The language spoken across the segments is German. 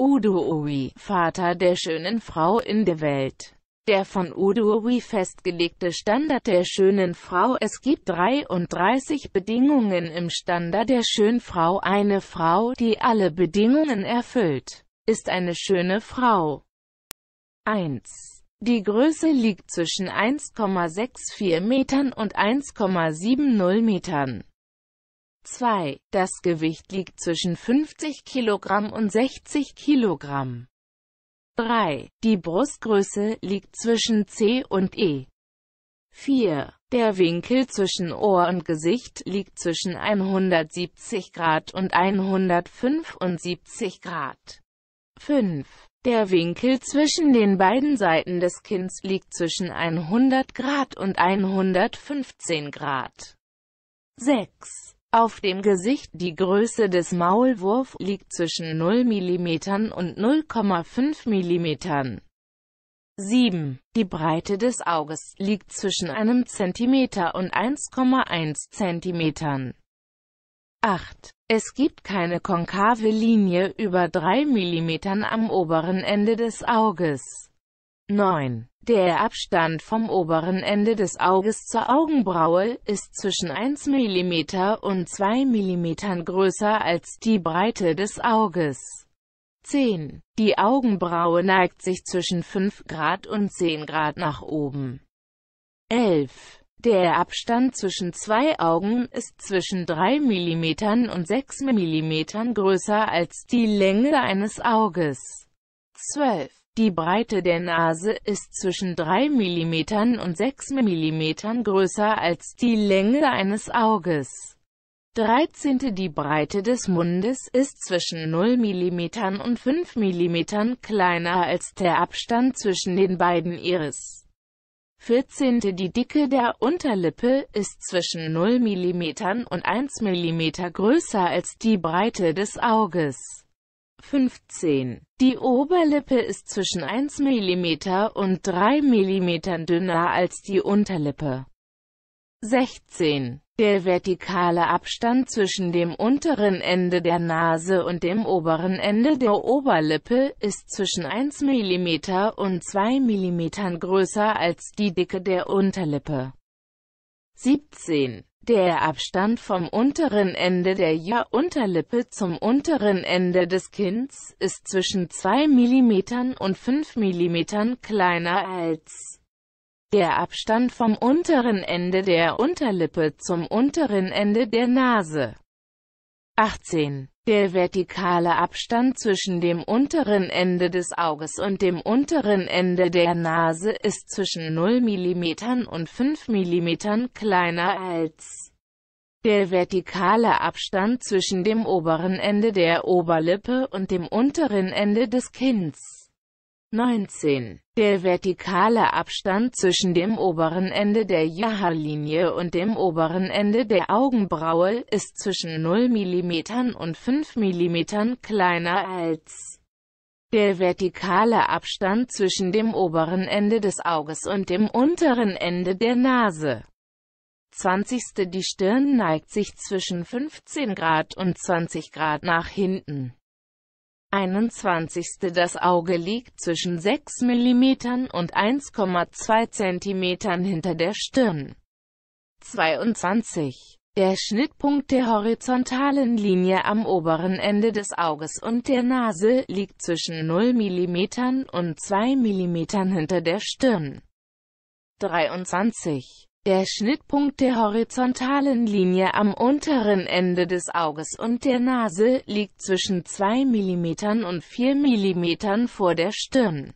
Udo Ui, Vater der schönen Frau in der Welt. Der von Udo Ui festgelegte Standard der schönen Frau Es gibt 33 Bedingungen im Standard der schönen Frau. Eine Frau, die alle Bedingungen erfüllt, ist eine schöne Frau. 1. Die Größe liegt zwischen 1,64 Metern und 1,70 Metern. 2. Das Gewicht liegt zwischen 50 kg und 60 kg. 3. Die Brustgröße liegt zwischen C und E. 4. Der Winkel zwischen Ohr und Gesicht liegt zwischen 170 Grad und 175 Grad. 5. Der Winkel zwischen den beiden Seiten des Kinns liegt zwischen 100 Grad und 115 Grad. 6. Auf dem Gesicht die Größe des Maulwurf liegt zwischen 0 mm und 0,5 mm. 7. Die Breite des Auges liegt zwischen einem Zentimeter und 1,1 cm. 8. Es gibt keine konkave Linie über 3 mm am oberen Ende des Auges. 9. Der Abstand vom oberen Ende des Auges zur Augenbraue ist zwischen 1 mm und 2 mm größer als die Breite des Auges. 10. Die Augenbraue neigt sich zwischen 5 Grad und 10 Grad nach oben. 11. Der Abstand zwischen zwei Augen ist zwischen 3 mm und 6 mm größer als die Länge eines Auges. 12. Die Breite der Nase ist zwischen 3 mm und 6 mm größer als die Länge eines Auges. 13. Die Breite des Mundes ist zwischen 0 mm und 5 mm kleiner als der Abstand zwischen den beiden Iris. 14. Die Dicke der Unterlippe ist zwischen 0 mm und 1 mm größer als die Breite des Auges. 15. Die Oberlippe ist zwischen 1 mm und 3 mm dünner als die Unterlippe. 16. Der vertikale Abstand zwischen dem unteren Ende der Nase und dem oberen Ende der Oberlippe ist zwischen 1 mm und 2 mm größer als die Dicke der Unterlippe. 17. Der Abstand vom unteren Ende der Ja-Unterlippe zum unteren Ende des Kinns ist zwischen 2 mm und 5 mm kleiner als der Abstand vom unteren Ende der Unterlippe zum unteren Ende der Nase. 18. Der vertikale Abstand zwischen dem unteren Ende des Auges und dem unteren Ende der Nase ist zwischen 0 mm und 5 mm kleiner als der vertikale Abstand zwischen dem oberen Ende der Oberlippe und dem unteren Ende des Kinns. 19. Der vertikale Abstand zwischen dem oberen Ende der Jahrlinie und dem oberen Ende der Augenbraue ist zwischen 0 mm und 5 mm kleiner als der vertikale Abstand zwischen dem oberen Ende des Auges und dem unteren Ende der Nase. 20. Die Stirn neigt sich zwischen 15 Grad und 20 Grad nach hinten. 21. Das Auge liegt zwischen 6 mm und 1,2 cm hinter der Stirn. 22. Der Schnittpunkt der horizontalen Linie am oberen Ende des Auges und der Nase liegt zwischen 0 mm und 2 mm hinter der Stirn. 23 der Schnittpunkt der horizontalen Linie am unteren Ende des Auges und der Nase, liegt zwischen 2 mm und 4 mm vor der Stirn.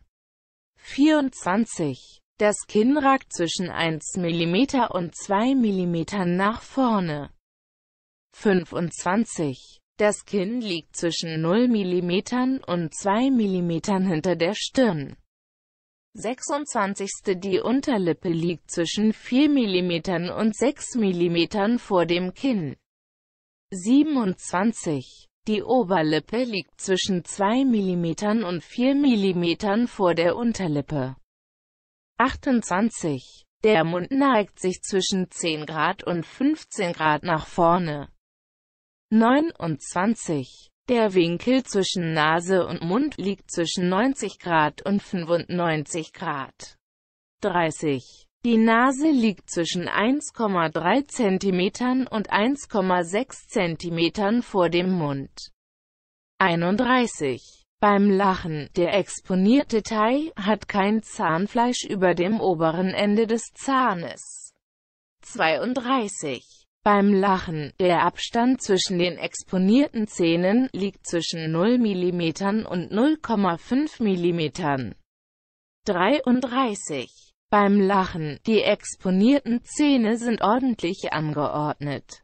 24. Das Kinn ragt zwischen 1 mm und 2 mm nach vorne. 25. Das Kinn liegt zwischen 0 mm und 2 mm hinter der Stirn. 26. Die Unterlippe liegt zwischen 4 mm und 6 mm vor dem Kinn. 27. Die Oberlippe liegt zwischen 2 mm und 4 mm vor der Unterlippe. 28. Der Mund neigt sich zwischen 10 Grad und 15 Grad nach vorne. 29. Der Winkel zwischen Nase und Mund liegt zwischen 90 Grad und 95 Grad. 30. Die Nase liegt zwischen 1,3 cm und 1,6 cm vor dem Mund. 31. Beim Lachen, der exponierte Teil, hat kein Zahnfleisch über dem oberen Ende des Zahnes. 32. Beim Lachen, der Abstand zwischen den exponierten Zähnen, liegt zwischen 0 mm und 0,5 mm. 33. Beim Lachen, die exponierten Zähne sind ordentlich angeordnet.